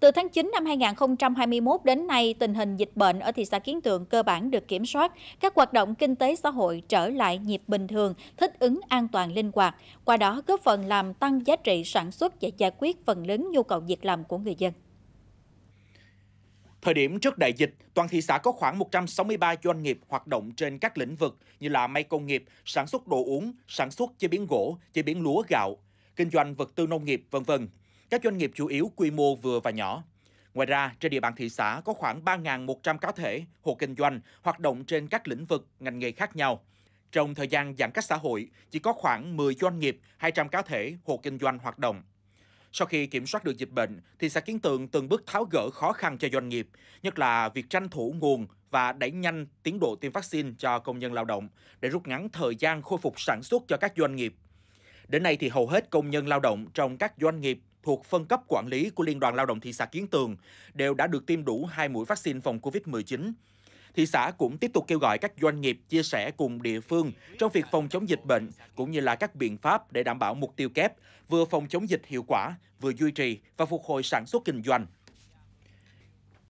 Từ tháng 9 năm 2021 đến nay, tình hình dịch bệnh ở thị xã Kiến tường cơ bản được kiểm soát, các hoạt động kinh tế xã hội trở lại nhịp bình thường, thích ứng an toàn linh hoạt, qua đó góp phần làm tăng giá trị sản xuất và giải quyết phần lớn nhu cầu việc làm của người dân. Thời điểm trước đại dịch, toàn thị xã có khoảng 163 doanh nghiệp hoạt động trên các lĩnh vực như là may công nghiệp, sản xuất đồ uống, sản xuất chế biến gỗ, chế biến lúa gạo, kinh doanh vật tư nông nghiệp, vân vân các doanh nghiệp chủ yếu quy mô vừa và nhỏ. Ngoài ra, trên địa bàn thị xã có khoảng 3.100 cá thể, hộ kinh doanh hoạt động trên các lĩnh vực, ngành nghề khác nhau. Trong thời gian giãn cách xã hội, chỉ có khoảng 10 doanh nghiệp, 200 cá thể, hộ kinh doanh hoạt động. Sau khi kiểm soát được dịch bệnh, thị xã Kiến Tường từng bước tháo gỡ khó khăn cho doanh nghiệp, nhất là việc tranh thủ nguồn và đẩy nhanh tiến độ tiêm vaccine cho công nhân lao động để rút ngắn thời gian khôi phục sản xuất cho các doanh nghiệp. Đến nay thì hầu hết công nhân lao động trong các doanh nghiệp thuộc phân cấp quản lý của Liên đoàn Lao động thị xã Kiến Tường đều đã được tiêm đủ hai mũi vaccine phòng COVID-19. Thị xã cũng tiếp tục kêu gọi các doanh nghiệp chia sẻ cùng địa phương trong việc phòng chống dịch bệnh, cũng như là các biện pháp để đảm bảo mục tiêu kép, vừa phòng chống dịch hiệu quả, vừa duy trì và phục hồi sản xuất kinh doanh.